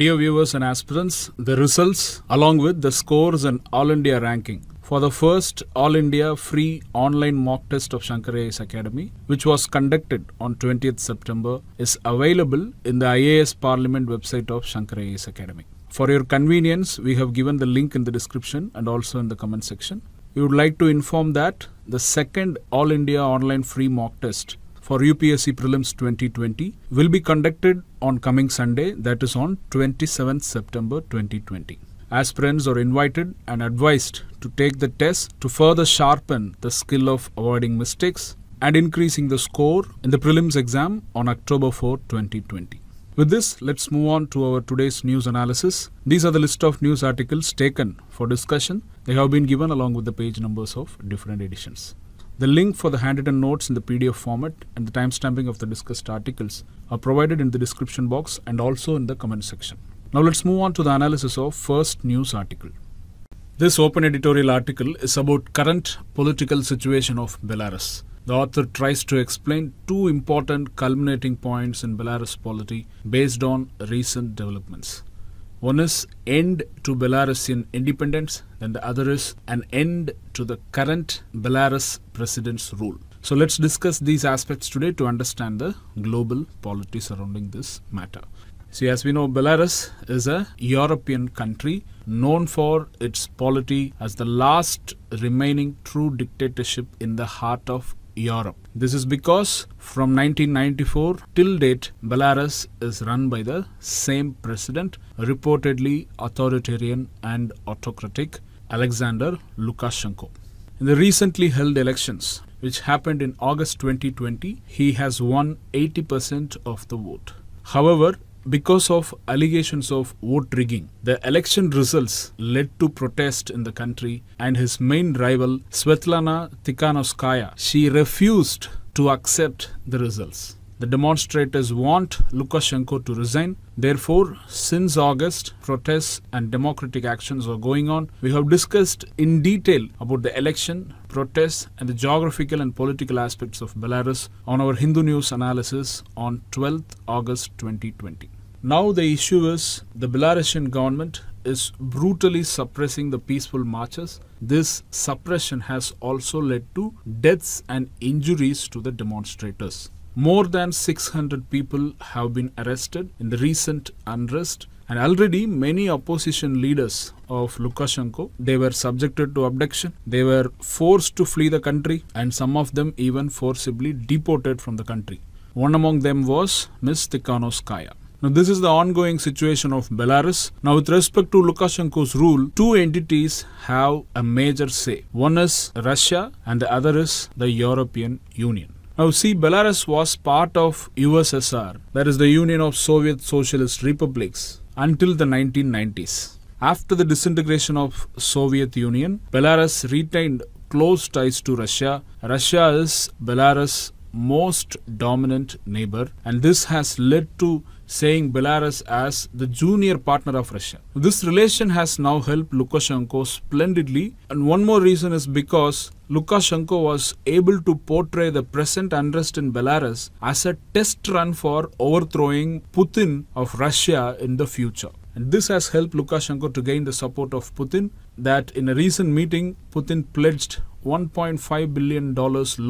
Dear viewers and aspirants, the results along with the scores and All India ranking for the first All India free online mock test of Shankarayas Academy, which was conducted on 20th September, is available in the IAS Parliament website of Shankarayas Academy. For your convenience, we have given the link in the description and also in the comment section. We would like to inform that the second All India online free mock test for UPSC Prelims 2020 will be conducted on coming Sunday, that is on 27th September 2020. Aspirants are invited and advised to take the test to further sharpen the skill of avoiding mistakes and increasing the score in the prelims exam on October 4, 2020. With this, let's move on to our today's news analysis. These are the list of news articles taken for discussion. They have been given along with the page numbers of different editions. The link for the handwritten notes in the PDF format and the timestamping of the discussed articles are provided in the description box and also in the comment section. Now let's move on to the analysis of first news article. This open editorial article is about current political situation of Belarus. The author tries to explain two important culminating points in Belarus polity based on recent developments. One is end to Belarusian independence and the other is an end to the current Belarus president's rule. So let's discuss these aspects today to understand the global polity surrounding this matter. See, as we know, Belarus is a European country known for its polity as the last remaining true dictatorship in the heart of Europe. This is because from 1994 till date, Belarus is run by the same president, reportedly authoritarian and autocratic, Alexander Lukashenko. In the recently held elections, which happened in August 2020, he has won 80% of the vote. However, because of allegations of vote rigging. The election results led to protest in the country and his main rival Svetlana Tikhanovskaya, she refused to accept the results. The demonstrators want Lukashenko to resign. Therefore, since August, protests and democratic actions are going on. We have discussed in detail about the election, protests, and the geographical and political aspects of Belarus on our Hindu News analysis on 12th August 2020. Now, the issue is the Belarusian government is brutally suppressing the peaceful marches. This suppression has also led to deaths and injuries to the demonstrators. More than 600 people have been arrested in the recent unrest and already many opposition leaders of Lukashenko they were subjected to abduction they were forced to flee the country and some of them even forcibly deported from the country one among them was Ms Tikhanovskaya now, this is the ongoing situation of Belarus. Now, with respect to Lukashenko's rule, two entities have a major say. One is Russia and the other is the European Union. Now see, Belarus was part of USSR, that is the Union of Soviet Socialist Republics, until the 1990s. After the disintegration of Soviet Union, Belarus retained close ties to Russia. Russia is Belarus' most dominant neighbor and this has led to saying Belarus as the junior partner of Russia. This relation has now helped Lukashenko splendidly, and one more reason is because Lukashenko was able to portray the present unrest in Belarus as a test run for overthrowing Putin of Russia in the future. And this has helped Lukashenko to gain the support of Putin. That in a recent meeting, Putin pledged $1.5 billion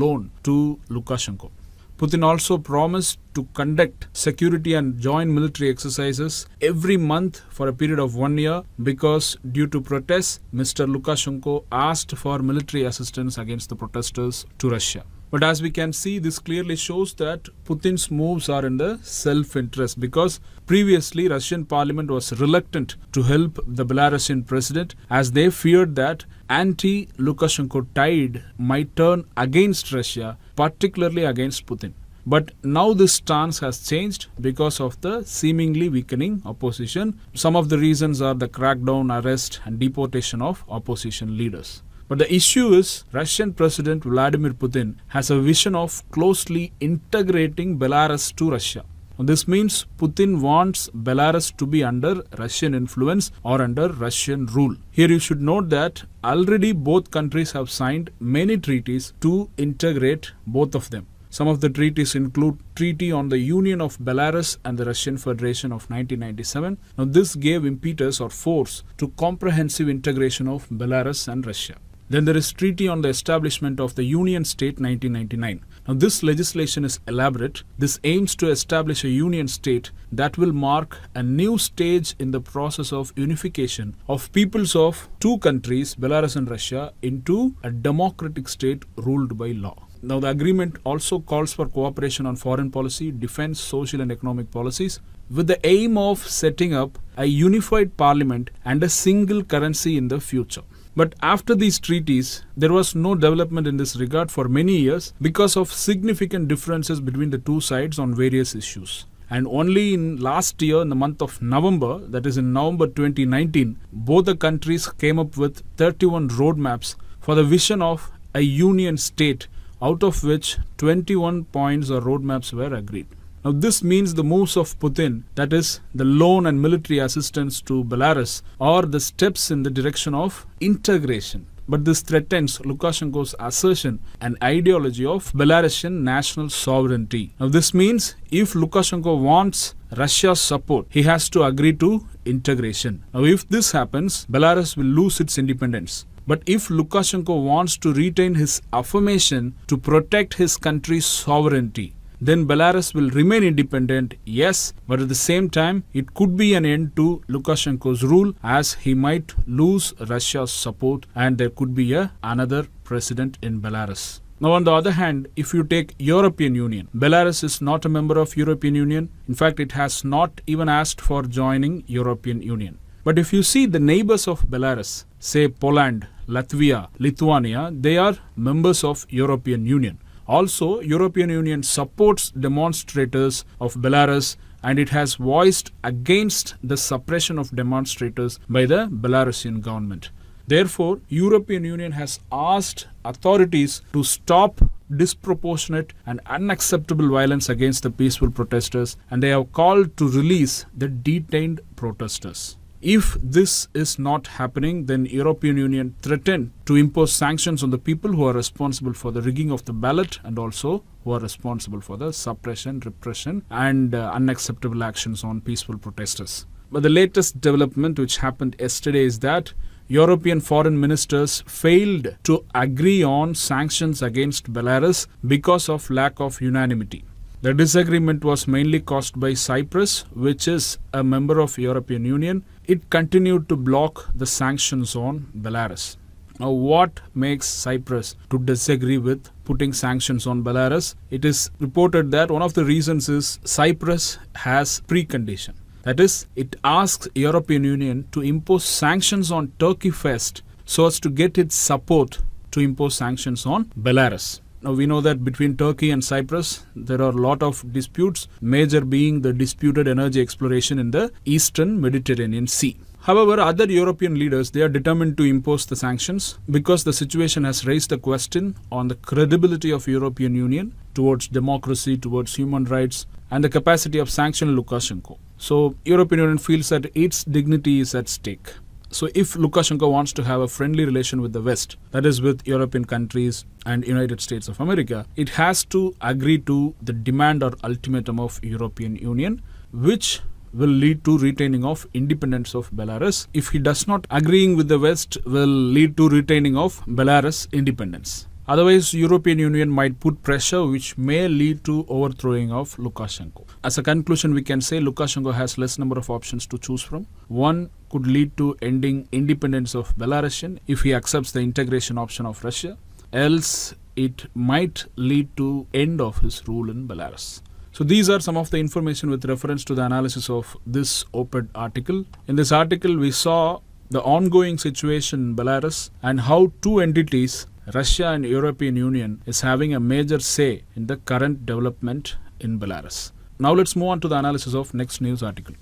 loan to Lukashenko. Putin also promised to conduct security and joint military exercises every month for a period of one year because, due to protests, Mr. Lukashenko asked for military assistance against the protesters to Russia. But as we can see, this clearly shows that Putin's moves are in the self-interest because previously Russian parliament was reluctant to help the Belarusian president as they feared that anti-Lukashenko tide might turn against Russia particularly against Putin. But now this stance has changed because of the seemingly weakening opposition. Some of the reasons are the crackdown, arrest, and deportation of opposition leaders. But the issue is Russian President Vladimir Putin has a vision of closely integrating Belarus to Russia. This means Putin wants Belarus to be under Russian influence or under Russian rule. Here you should note that already both countries have signed many treaties to integrate both of them. Some of the treaties include Treaty on the Union of Belarus and the Russian Federation of 1997. Now this gave impetus or force to comprehensive integration of Belarus and Russia. Then there is Treaty on the Establishment of the Union State 1999. Now, this legislation is elaborate. This aims to establish a union state that will mark a new stage in the process of unification of peoples of two countries, Belarus and Russia, into a democratic state ruled by law. Now, the agreement also calls for cooperation on foreign policy, defense, social, and economic policies with the aim of setting up a unified parliament and a single currency in the future. But after these treaties, there was no development in this regard for many years because of significant differences between the two sides on various issues. And only in last year, in the month of November, that is in November 2019, both the countries came up with 31 roadmaps for the vision of a union state, out of which 21 points or roadmaps were agreed. Now this means the moves of Putin, that is the loan and military assistance to Belarus, are the steps in the direction of integration. But this threatens Lukashenko's assertion and ideology of Belarusian national sovereignty. Now this means if Lukashenko wants Russia's support, he has to agree to integration. Now if this happens, Belarus will lose its independence. But if Lukashenko wants to retain his affirmation to protect his country's sovereignty, then Belarus will remain independent, yes, but at the same time, it could be an end to Lukashenko's rule as he might lose Russia's support and there could be a, another president in Belarus. Now, on the other hand, if you take European Union, Belarus is not a member of European Union. In fact, it has not even asked for joining European Union. But if you see the neighbors of Belarus, say Poland, Latvia, Lithuania, they are members of European Union. Also, European Union supports demonstrators of Belarus and it has voiced against the suppression of demonstrators by the Belarusian government. Therefore, European Union has asked authorities to stop disproportionate and unacceptable violence against the peaceful protesters and they have called to release the detained protesters. If this is not happening, then European Union threatened to impose sanctions on the people who are responsible for the rigging of the ballot and also who are responsible for the suppression, repression and uh, unacceptable actions on peaceful protesters. But the latest development which happened yesterday is that European foreign ministers failed to agree on sanctions against Belarus because of lack of unanimity. The disagreement was mainly caused by Cyprus, which is a member of European Union. It continued to block the sanctions on Belarus. Now, what makes Cyprus to disagree with putting sanctions on Belarus? It is reported that one of the reasons is Cyprus has precondition. That is, it asks European Union to impose sanctions on Turkey first so as to get its support to impose sanctions on Belarus. Now we know that between Turkey and Cyprus, there are a lot of disputes, major being the disputed energy exploration in the eastern Mediterranean Sea. However, other European leaders, they are determined to impose the sanctions because the situation has raised a question on the credibility of European Union towards democracy, towards human rights, and the capacity of sanction Lukashenko. So European Union feels that its dignity is at stake. So if Lukashenko wants to have a friendly relation with the West, that is with European countries and United States of America, it has to agree to the demand or ultimatum of European Union, which will lead to retaining of independence of Belarus. If he does not agreeing with the West will lead to retaining of Belarus independence. Otherwise, European Union might put pressure which may lead to overthrowing of Lukashenko. As a conclusion, we can say Lukashenko has less number of options to choose from. One could lead to ending independence of Belarusian if he accepts the integration option of Russia. Else, it might lead to end of his rule in Belarus. So these are some of the information with reference to the analysis of this op-ed article. In this article, we saw the ongoing situation in Belarus and how two entities Russia and European Union is having a major say in the current development in Belarus. Now let's move on to the analysis of next news article.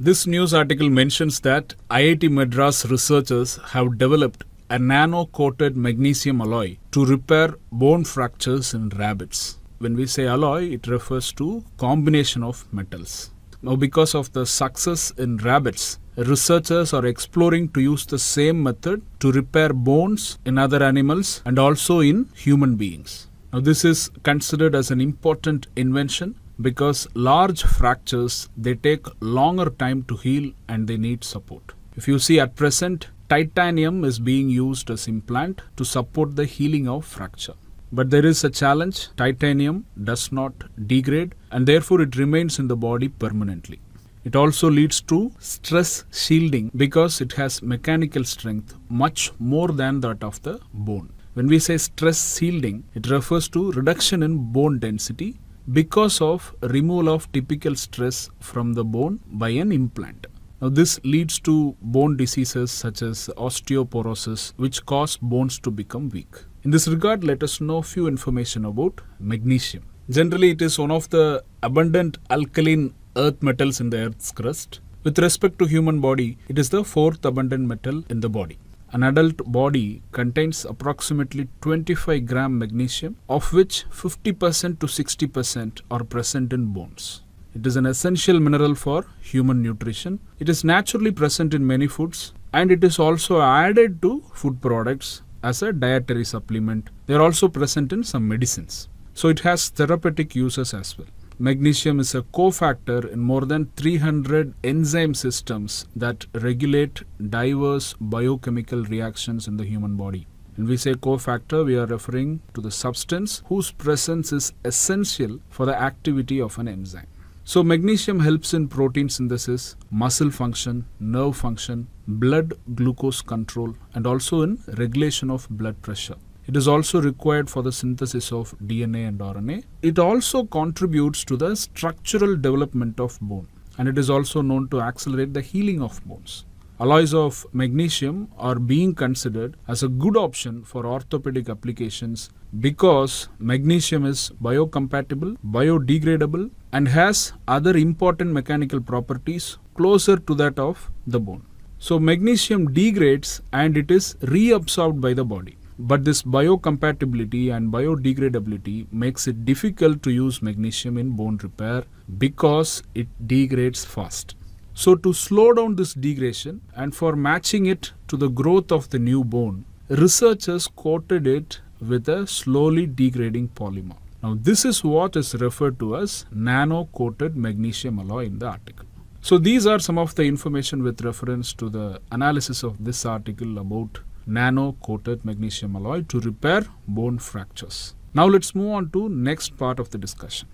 This news article mentions that IIT Madras researchers have developed a nano-coated magnesium alloy to repair bone fractures in rabbits. When we say alloy, it refers to combination of metals. Now because of the success in rabbits, researchers are exploring to use the same method to repair bones in other animals and also in human beings. Now, this is considered as an important invention because large fractures they take longer time to heal and they need support. If you see at present, titanium is being used as implant to support the healing of fracture. But there is a challenge. Titanium does not degrade and therefore it remains in the body permanently. It also leads to stress shielding because it has mechanical strength much more than that of the bone. When we say stress shielding, it refers to reduction in bone density because of removal of typical stress from the bone by an implant. Now, this leads to bone diseases such as osteoporosis, which cause bones to become weak. In this regard, let us know few information about magnesium. Generally, it is one of the abundant alkaline earth metals in the Earth's crust. With respect to human body, it is the fourth abundant metal in the body. An adult body contains approximately 25 gram magnesium, of which 50% to 60% are present in bones. It is an essential mineral for human nutrition. It is naturally present in many foods and it is also added to food products as a dietary supplement. They are also present in some medicines. So it has therapeutic uses as well. Magnesium is a cofactor in more than 300 enzyme systems that regulate diverse biochemical reactions in the human body. When we say cofactor, we are referring to the substance whose presence is essential for the activity of an enzyme. So, magnesium helps in protein synthesis, muscle function, nerve function, blood glucose control, and also in regulation of blood pressure. It is also required for the synthesis of DNA and RNA. It also contributes to the structural development of bone and it is also known to accelerate the healing of bones. Alloys of magnesium are being considered as a good option for orthopedic applications because magnesium is biocompatible, biodegradable and has other important mechanical properties closer to that of the bone. So magnesium degrades and it is reabsorbed by the body. But this biocompatibility and biodegradability makes it difficult to use magnesium in bone repair because it degrades fast. So to slow down this degradation and for matching it to the growth of the new bone, researchers coated it with a slowly degrading polymer. Now this is what is referred to as nano-coated magnesium alloy in the article. So these are some of the information with reference to the analysis of this article about nano-coated magnesium alloy to repair bone fractures. Now let's move on to next part of the discussion.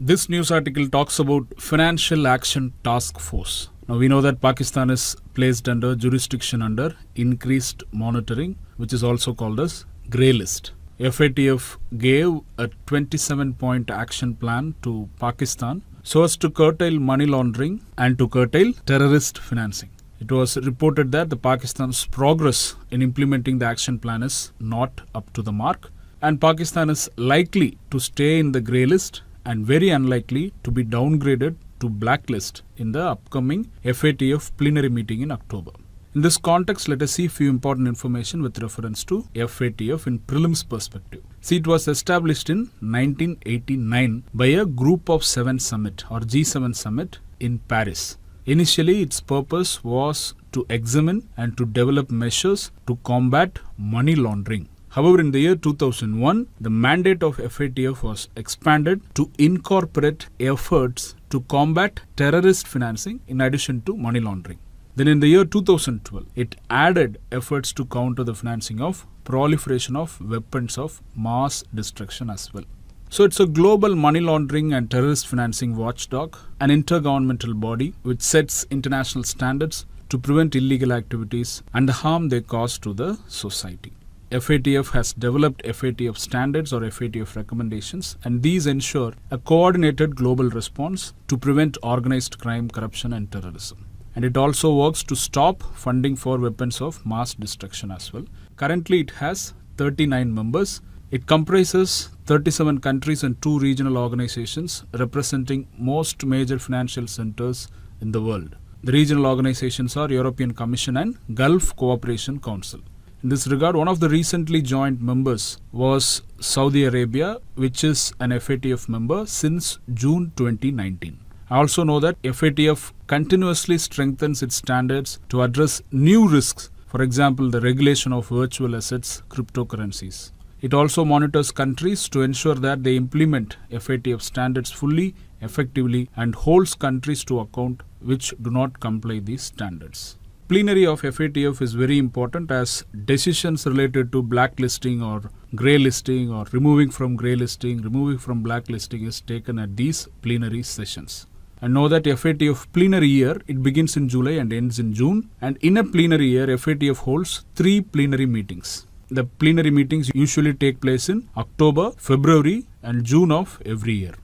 This news article talks about Financial Action Task Force. Now we know that Pakistan is placed under jurisdiction under increased monitoring which is also called as grey list. FATF gave a 27 point action plan to Pakistan so as to curtail money laundering and to curtail terrorist financing. It was reported that the Pakistan's progress in implementing the action plan is not up to the mark and Pakistan is likely to stay in the grey list and very unlikely to be downgraded to blacklist in the upcoming FATF plenary meeting in October. In this context, let us see few important information with reference to FATF in prelims perspective. See, it was established in 1989 by a group of seven summit or G7 summit in Paris. Initially, its purpose was to examine and to develop measures to combat money laundering. However, in the year 2001, the mandate of FATF was expanded to incorporate efforts to combat terrorist financing in addition to money laundering. Then in the year 2012, it added efforts to counter the financing of proliferation of weapons of mass destruction as well. So it's a global money laundering and terrorist financing watchdog, an intergovernmental body which sets international standards to prevent illegal activities and the harm they cause to the society. FATF has developed FATF standards or FATF recommendations, and these ensure a coordinated global response to prevent organized crime, corruption, and terrorism. And it also works to stop funding for weapons of mass destruction as well. Currently, it has 39 members it comprises 37 countries and two regional organizations representing most major financial centers in the world. The regional organizations are European Commission and Gulf Cooperation Council. In this regard, one of the recently joined members was Saudi Arabia, which is an FATF member since June 2019. I also know that FATF continuously strengthens its standards to address new risks, for example, the regulation of virtual assets, cryptocurrencies. It also monitors countries to ensure that they implement FATF standards fully, effectively, and holds countries to account which do not comply these standards. Plenary of FATF is very important as decisions related to blacklisting or grey listing or removing from grey listing, removing from blacklisting is taken at these plenary sessions. And know that FATF plenary year, it begins in July and ends in June. And in a plenary year, FATF holds three plenary meetings. The plenary meetings usually take place in October, February and June of every year.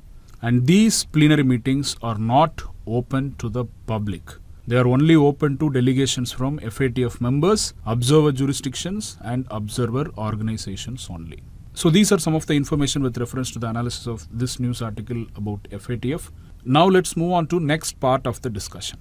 And these plenary meetings are not open to the public. They are only open to delegations from FATF members, observer jurisdictions and observer organizations only. So these are some of the information with reference to the analysis of this news article about FATF. Now let's move on to next part of the discussion.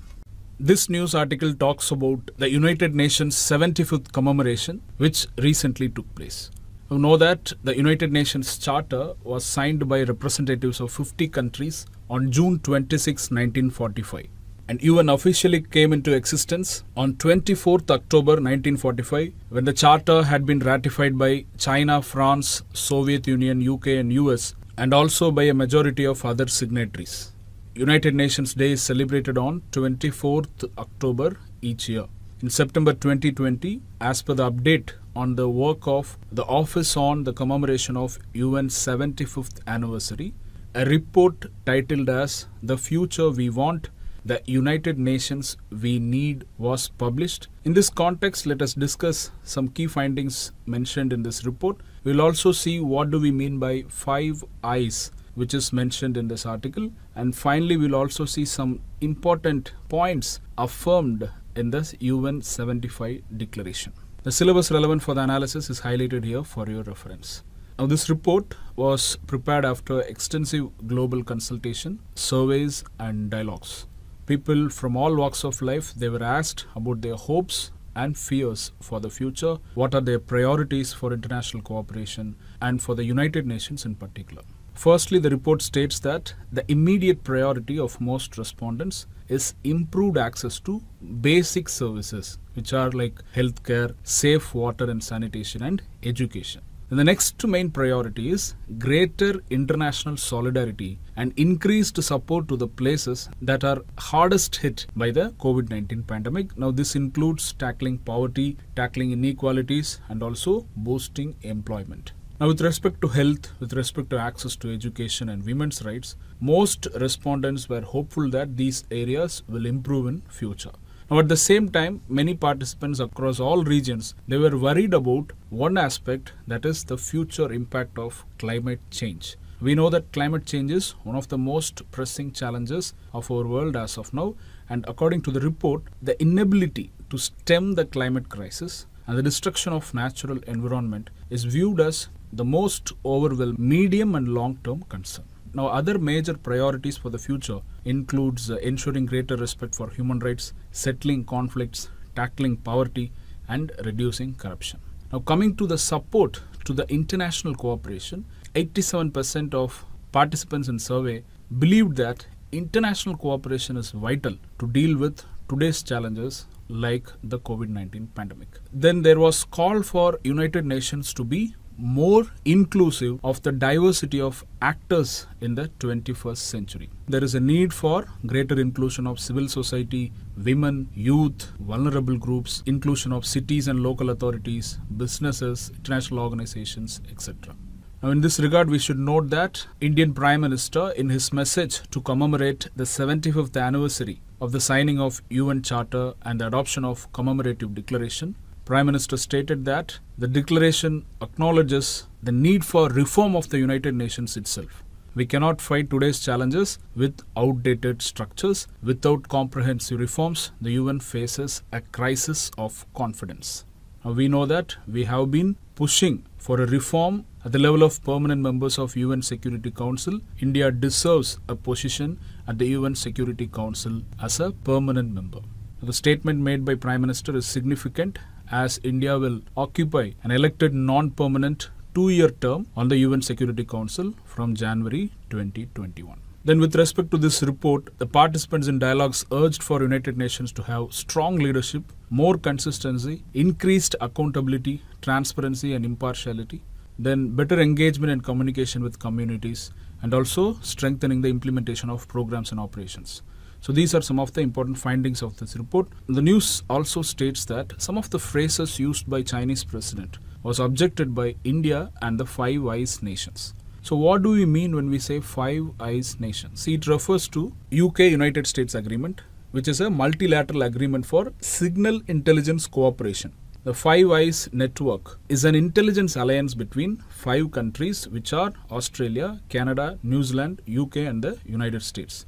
This news article talks about the United Nations 75th commemoration, which recently took place. You know that the United Nations Charter was signed by representatives of 50 countries on June 26, 1945 and UN officially came into existence on 24 October 1945 when the charter had been ratified by China, France, Soviet Union, UK and US and also by a majority of other signatories. United Nations Day is celebrated on 24th October each year. In September 2020, as per the update on the work of the Office on the Commemoration of UN's 75th Anniversary, a report titled as The Future We Want the United Nations we need was published. In this context, let us discuss some key findings mentioned in this report. We'll also see what do we mean by five eyes which is mentioned in this article. And finally, we'll also see some important points affirmed in this UN 75 declaration. The syllabus relevant for the analysis is highlighted here for your reference. Now, this report was prepared after extensive global consultation, surveys, and dialogues. People from all walks of life, they were asked about their hopes and fears for the future, what are their priorities for international cooperation and for the United Nations in particular. Firstly, the report states that the immediate priority of most respondents is improved access to basic services, which are like healthcare, safe water and sanitation, and education. And the next main priority is greater international solidarity and increased support to the places that are hardest hit by the COVID 19 pandemic. Now, this includes tackling poverty, tackling inequalities, and also boosting employment. Now, with respect to health, with respect to access to education and women's rights, most respondents were hopeful that these areas will improve in future. Now, at the same time, many participants across all regions, they were worried about one aspect that is the future impact of climate change. We know that climate change is one of the most pressing challenges of our world as of now. And according to the report, the inability to stem the climate crisis and the destruction of natural environment is viewed as the most overwhelming medium and long term concern. Now, other major priorities for the future includes uh, ensuring greater respect for human rights, settling conflicts, tackling poverty, and reducing corruption. Now, coming to the support to the international cooperation, 87% of participants in survey believed that international cooperation is vital to deal with today's challenges like the COVID-19 pandemic. Then there was call for United Nations to be more inclusive of the diversity of actors in the 21st century. There is a need for greater inclusion of civil society, women, youth, vulnerable groups, inclusion of cities and local authorities, businesses, international organizations, etc. Now, in this regard, we should note that Indian Prime Minister, in his message to commemorate the 75th anniversary of the signing of UN Charter and the adoption of commemorative declaration, Prime Minister stated that the declaration acknowledges the need for reform of the United Nations itself. We cannot fight today's challenges with outdated structures. Without comprehensive reforms, the UN faces a crisis of confidence. Now, we know that we have been pushing for a reform at the level of permanent members of UN Security Council. India deserves a position at the UN Security Council as a permanent member. The statement made by Prime Minister is significant as India will occupy an elected non-permanent two-year term on the UN Security Council from January 2021. Then with respect to this report, the participants in dialogues urged for United Nations to have strong leadership, more consistency, increased accountability, transparency and impartiality, then better engagement and communication with communities, and also strengthening the implementation of programs and operations. So these are some of the important findings of this report. The news also states that some of the phrases used by Chinese president was objected by India and the Five Eyes nations. So what do we mean when we say Five Eyes nations? It refers to UK United States agreement which is a multilateral agreement for signal intelligence cooperation. The Five Eyes Network is an intelligence alliance between five countries, which are Australia, Canada, New Zealand, UK, and the United States.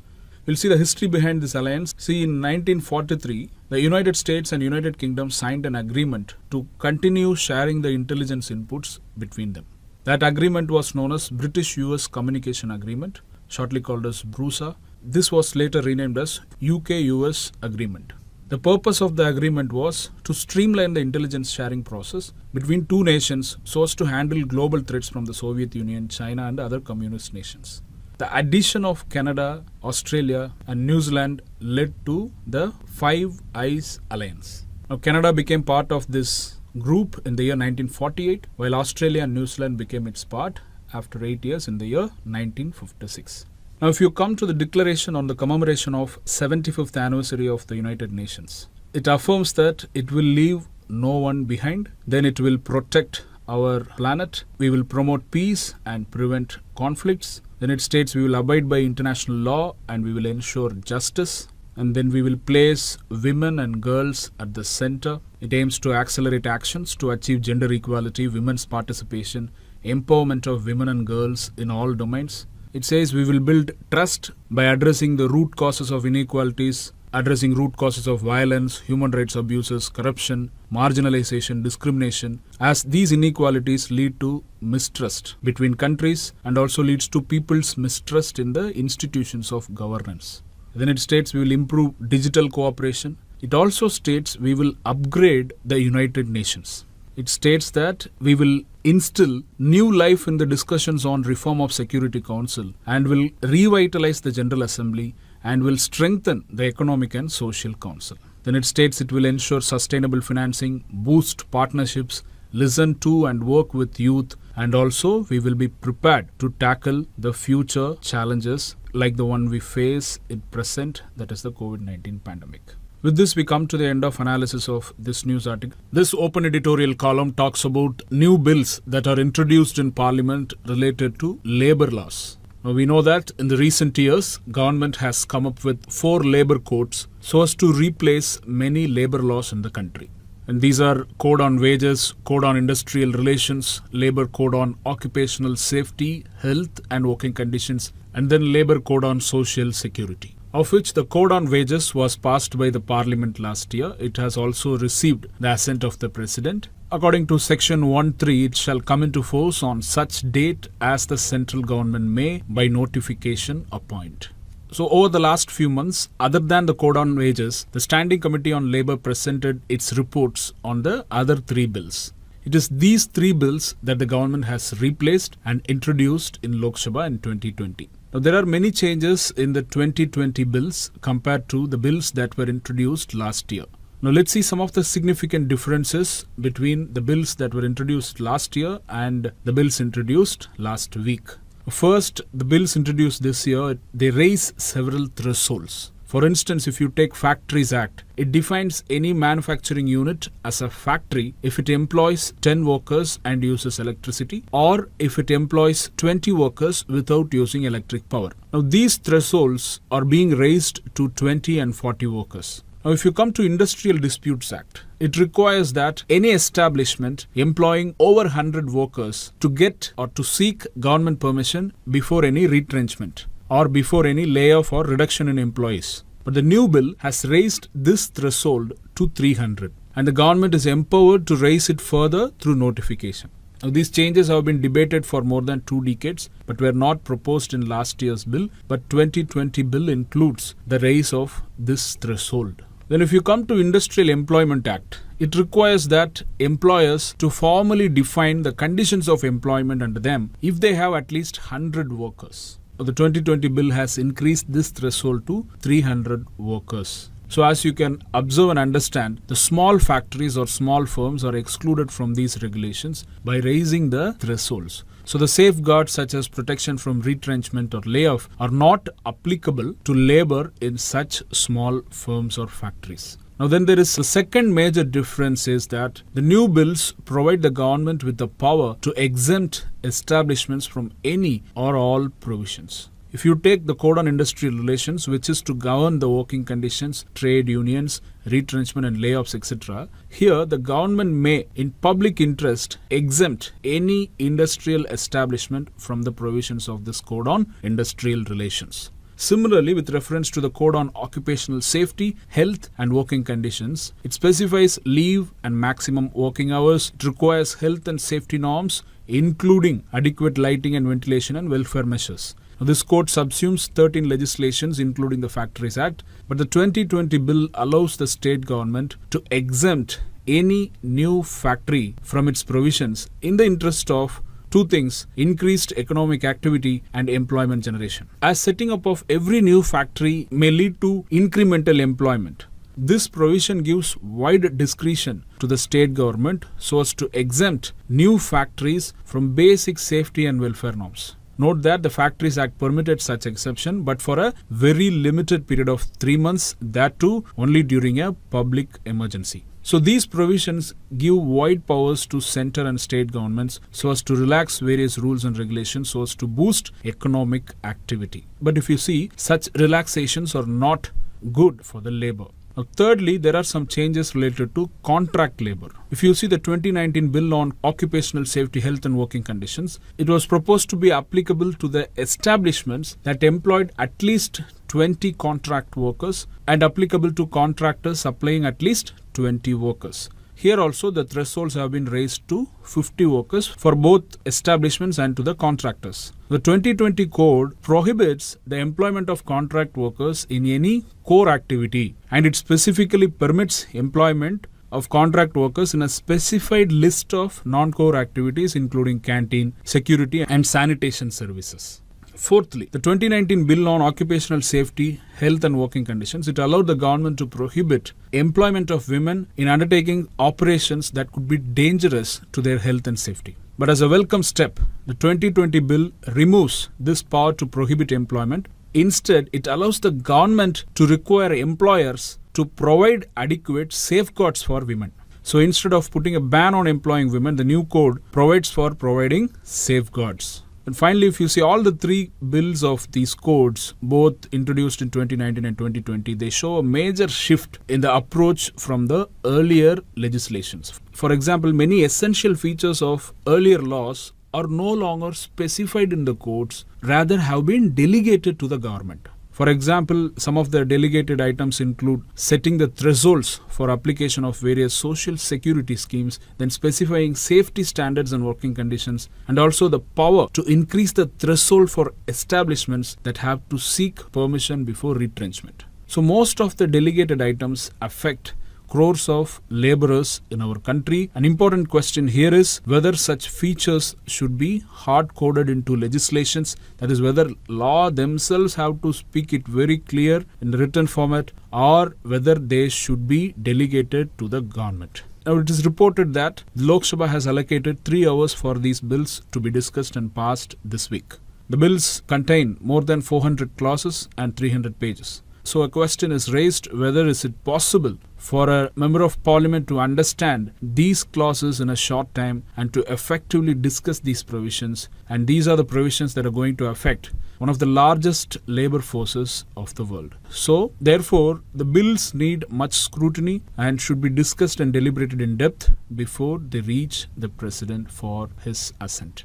We'll see the history behind this alliance. See, in 1943, the United States and United Kingdom signed an agreement to continue sharing the intelligence inputs between them. That agreement was known as British-US Communication Agreement, shortly called as BRUSA. This was later renamed as UK-US Agreement. The purpose of the agreement was to streamline the intelligence sharing process between two nations so as to handle global threats from the Soviet Union, China and other communist nations. The addition of Canada, Australia, and New Zealand led to the Five Eyes Alliance. Now, Canada became part of this group in the year 1948, while Australia and New Zealand became its part after eight years in the year 1956. Now, if you come to the Declaration on the commemoration of 75th anniversary of the United Nations, it affirms that it will leave no one behind, then it will protect our planet, we will promote peace and prevent conflicts, then it states we will abide by international law and we will ensure justice. And then we will place women and girls at the center. It aims to accelerate actions to achieve gender equality, women's participation, empowerment of women and girls in all domains. It says we will build trust by addressing the root causes of inequalities addressing root causes of violence, human rights abuses, corruption, marginalization, discrimination, as these inequalities lead to mistrust between countries and also leads to people's mistrust in the institutions of governance. Then it states we will improve digital cooperation. It also states we will upgrade the United Nations. It states that we will instill new life in the discussions on reform of Security Council and will revitalize the General Assembly and will strengthen the Economic and Social Council. Then it states it will ensure sustainable financing, boost partnerships, listen to and work with youth, and also we will be prepared to tackle the future challenges like the one we face at present, that is the COVID 19 pandemic. With this, we come to the end of analysis of this news article. This open editorial column talks about new bills that are introduced in Parliament related to labor laws we know that in the recent years, government has come up with four labor codes so as to replace many labor laws in the country. And these are Code on Wages, Code on Industrial Relations, Labor Code on Occupational Safety, Health and Working Conditions, and then Labor Code on Social Security. Of which the Code on Wages was passed by the Parliament last year. It has also received the assent of the President. According to Section 1.3, it shall come into force on such date as the central government may, by notification, appoint. So, over the last few months, other than the Code on Wages, the Standing Committee on Labour presented its reports on the other three bills. It is these three bills that the government has replaced and introduced in Lok Sabha in 2020. Now, there are many changes in the 2020 bills compared to the bills that were introduced last year. Now let's see some of the significant differences between the bills that were introduced last year and the bills introduced last week. First, the bills introduced this year, they raise several thresholds. For instance, if you take Factories Act, it defines any manufacturing unit as a factory if it employs 10 workers and uses electricity or if it employs 20 workers without using electric power. Now these thresholds are being raised to 20 and 40 workers. Now, if you come to Industrial Disputes Act, it requires that any establishment employing over 100 workers to get or to seek government permission before any retrenchment or before any layoff or reduction in employees. But the new bill has raised this threshold to 300 and the government is empowered to raise it further through notification. Now, these changes have been debated for more than two decades but were not proposed in last year's bill, but 2020 bill includes the raise of this threshold. Then if you come to Industrial Employment Act, it requires that employers to formally define the conditions of employment under them if they have at least 100 workers. The 2020 bill has increased this threshold to 300 workers. So, as you can observe and understand, the small factories or small firms are excluded from these regulations by raising the thresholds. So the safeguards such as protection from retrenchment or layoff are not applicable to labor in such small firms or factories. Now then there is a second major difference is that the new bills provide the government with the power to exempt establishments from any or all provisions. If you take the Code on Industrial Relations, which is to govern the working conditions, trade unions, retrenchment and layoffs, etc., here the government may, in public interest, exempt any industrial establishment from the provisions of this Code on Industrial Relations. Similarly, with reference to the Code on Occupational Safety, Health and Working Conditions, it specifies leave and maximum working hours. It requires health and safety norms, including adequate lighting and ventilation and welfare measures. Now, this code subsumes 13 legislations, including the Factories Act, but the 2020 bill allows the state government to exempt any new factory from its provisions in the interest of two things increased economic activity and employment generation as setting up of every new factory may lead to incremental employment this provision gives wide discretion to the state government so as to exempt new factories from basic safety and welfare norms Note that the Factories Act permitted such exception, but for a very limited period of three months, that too only during a public emergency. So these provisions give wide powers to center and state governments so as to relax various rules and regulations so as to boost economic activity. But if you see, such relaxations are not good for the labor. Now, thirdly, there are some changes related to contract labor. If you see the 2019 bill on occupational safety, health, and working conditions, it was proposed to be applicable to the establishments that employed at least 20 contract workers and applicable to contractors supplying at least 20 workers. Here also the thresholds have been raised to 50 workers for both establishments and to the contractors. The 2020 code prohibits the employment of contract workers in any core activity and it specifically permits employment of contract workers in a specified list of non-core activities including canteen, security and sanitation services. Fourthly, the 2019 bill on occupational safety, health and working conditions, it allowed the government to prohibit employment of women in undertaking operations that could be dangerous to their health and safety. But as a welcome step, the 2020 bill removes this power to prohibit employment. Instead, it allows the government to require employers to provide adequate safeguards for women. So instead of putting a ban on employing women, the new code provides for providing safeguards. And finally, if you see all the three bills of these codes, both introduced in 2019 and 2020, they show a major shift in the approach from the earlier legislations. For example, many essential features of earlier laws are no longer specified in the codes, rather have been delegated to the government. For example, some of the delegated items include setting the thresholds for application of various social security schemes, then specifying safety standards and working conditions, and also the power to increase the threshold for establishments that have to seek permission before retrenchment. So most of the delegated items affect crores of laborers in our country. An important question here is whether such features should be hard coded into legislations, that is, whether law themselves have to speak it very clear in written format or whether they should be delegated to the government. Now, it is reported that Lok Sabha has allocated three hours for these bills to be discussed and passed this week. The bills contain more than 400 clauses and 300 pages. So a question is raised whether is it possible for a Member of Parliament to understand these clauses in a short time and to effectively discuss these provisions, and these are the provisions that are going to affect one of the largest labor forces of the world. So, therefore, the bills need much scrutiny and should be discussed and deliberated in depth before they reach the President for his assent.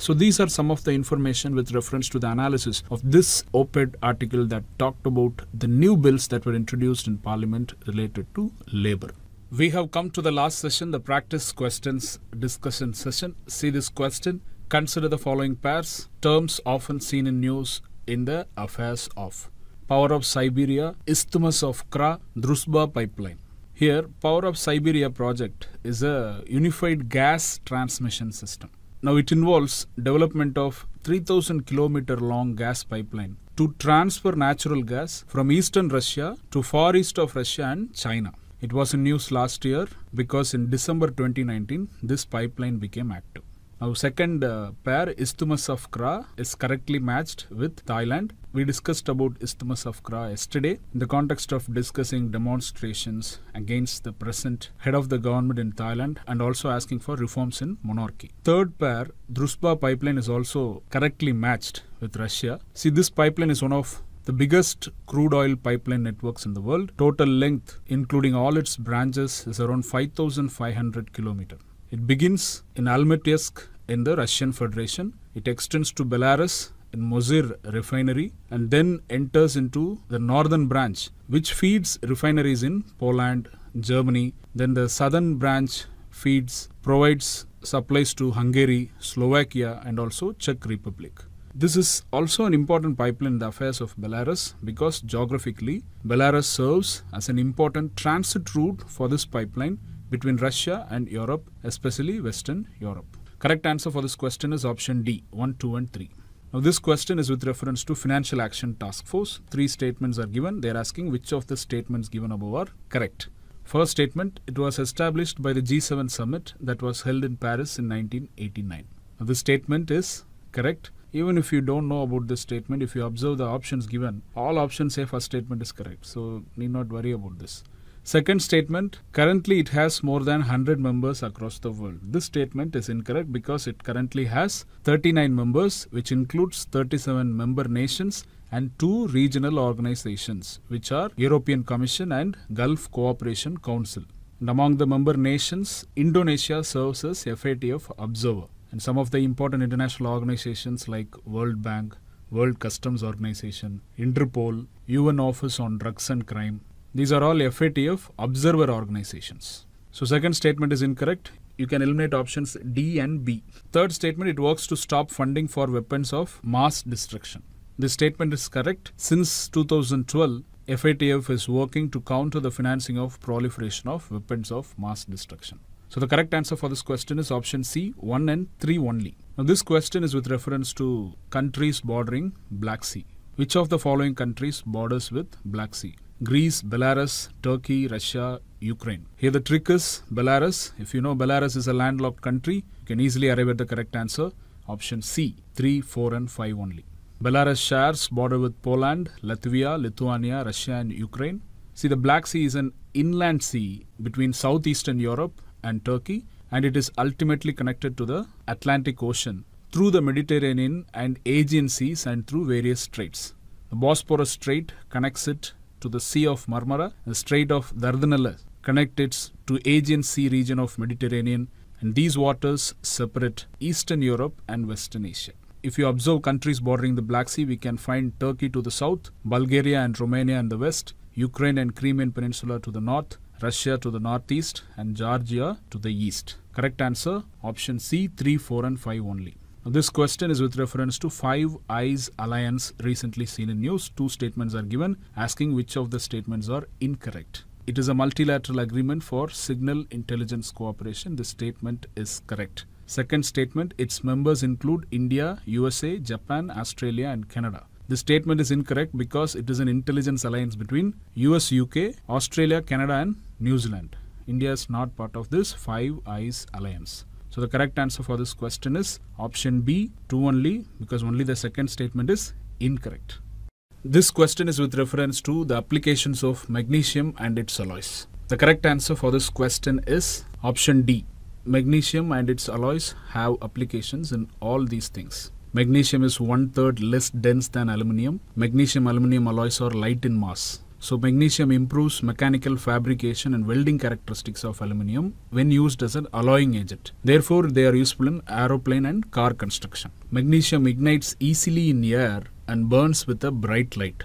So these are some of the information with reference to the analysis of this op-ed article that talked about the new bills that were introduced in parliament related to labor. We have come to the last session, the practice questions discussion session. See this question. Consider the following pairs, terms often seen in news in the affairs of Power of Siberia, Isthmus of Kra, Drusba pipeline. Here, Power of Siberia project is a unified gas transmission system. Now it involves development of 3000 kilometer long gas pipeline to transfer natural gas from eastern Russia to far east of Russia and China. It was in news last year because in December 2019 this pipeline became active. Now, second uh, pair, Isthmus of Kra, is correctly matched with Thailand. We discussed about Isthmus of Kra yesterday in the context of discussing demonstrations against the present head of the government in Thailand and also asking for reforms in monarchy. Third pair, Druspa pipeline is also correctly matched with Russia. See, this pipeline is one of the biggest crude oil pipeline networks in the world. Total length, including all its branches, is around 5,500 kilometers. It begins in Almatysk in the Russian Federation. It extends to Belarus in Mozir refinery and then enters into the northern branch which feeds refineries in Poland, Germany. Then the southern branch feeds, provides supplies to Hungary, Slovakia and also Czech Republic. This is also an important pipeline in the affairs of Belarus because geographically Belarus serves as an important transit route for this pipeline between Russia and Europe, especially Western Europe? Correct answer for this question is option D 1, 2, and 3. Now, this question is with reference to Financial Action Task Force. Three statements are given. They are asking which of the statements given above are correct. First statement, it was established by the G7 summit that was held in Paris in 1989. Now, this statement is correct. Even if you don't know about this statement, if you observe the options given, all options say first statement is correct. So, need not worry about this. Second statement, currently it has more than 100 members across the world. This statement is incorrect because it currently has 39 members, which includes 37 member nations and two regional organizations, which are European Commission and Gulf Cooperation Council. And among the member nations, Indonesia serves as FATF observer. And some of the important international organizations like World Bank, World Customs Organization, Interpol, UN Office on Drugs and Crime, these are all FATF observer organizations. So second statement is incorrect. You can eliminate options D and B. Third statement, it works to stop funding for weapons of mass destruction. This statement is correct. Since 2012, FATF is working to counter the financing of proliferation of weapons of mass destruction. So the correct answer for this question is option C, 1 and 3 only. Now this question is with reference to countries bordering Black Sea. Which of the following countries borders with Black Sea? Greece, Belarus, Turkey, Russia, Ukraine. Here the trick is Belarus. If you know Belarus is a landlocked country, you can easily arrive at the correct answer. Option C, 3, 4 and 5 only. Belarus shares border with Poland, Latvia, Lithuania, Russia and Ukraine. See the Black Sea is an inland sea between southeastern Europe and Turkey and it is ultimately connected to the Atlantic Ocean through the Mediterranean and Aegean seas and through various straits. The Bosporus Strait connects it to the Sea of Marmara the Strait of Dardanelles connected to Aegean Sea region of Mediterranean and these waters separate Eastern Europe and Western Asia. If you observe countries bordering the Black Sea, we can find Turkey to the south, Bulgaria and Romania in the west, Ukraine and Crimean Peninsula to the north, Russia to the northeast, and Georgia to the east. Correct answer option C 3, 4, and 5 only. This question is with reference to Five Eyes Alliance recently seen in news. Two statements are given asking which of the statements are incorrect. It is a multilateral agreement for signal intelligence cooperation. This statement is correct. Second statement, its members include India, USA, Japan, Australia and Canada. This statement is incorrect because it is an intelligence alliance between US, UK, Australia, Canada and New Zealand. India is not part of this Five Eyes Alliance. So the correct answer for this question is option B, true only because only the second statement is incorrect. This question is with reference to the applications of magnesium and its alloys. The correct answer for this question is option D. Magnesium and its alloys have applications in all these things. Magnesium is one third less dense than aluminium. Magnesium aluminium alloys are light in mass. So magnesium improves mechanical fabrication and welding characteristics of aluminium when used as an alloying agent. Therefore, they are useful in aeroplane and car construction. Magnesium ignites easily in air and burns with a bright light.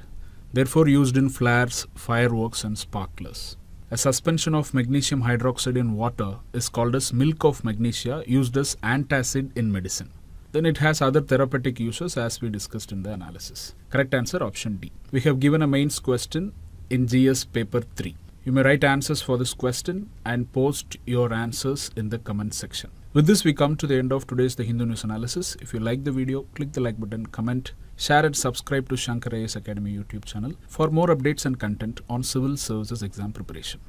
Therefore, used in flares, fireworks and sparklers. A suspension of magnesium hydroxide in water is called as milk of magnesia used as antacid in medicine. Then it has other therapeutic uses as we discussed in the analysis. Correct answer option D. We have given a mains question in GS paper 3. You may write answers for this question and post your answers in the comment section. With this, we come to the end of today's The Hindu News Analysis. If you like the video, click the like button, comment, share and subscribe to Shankar IAS Academy YouTube channel for more updates and content on civil services exam preparation.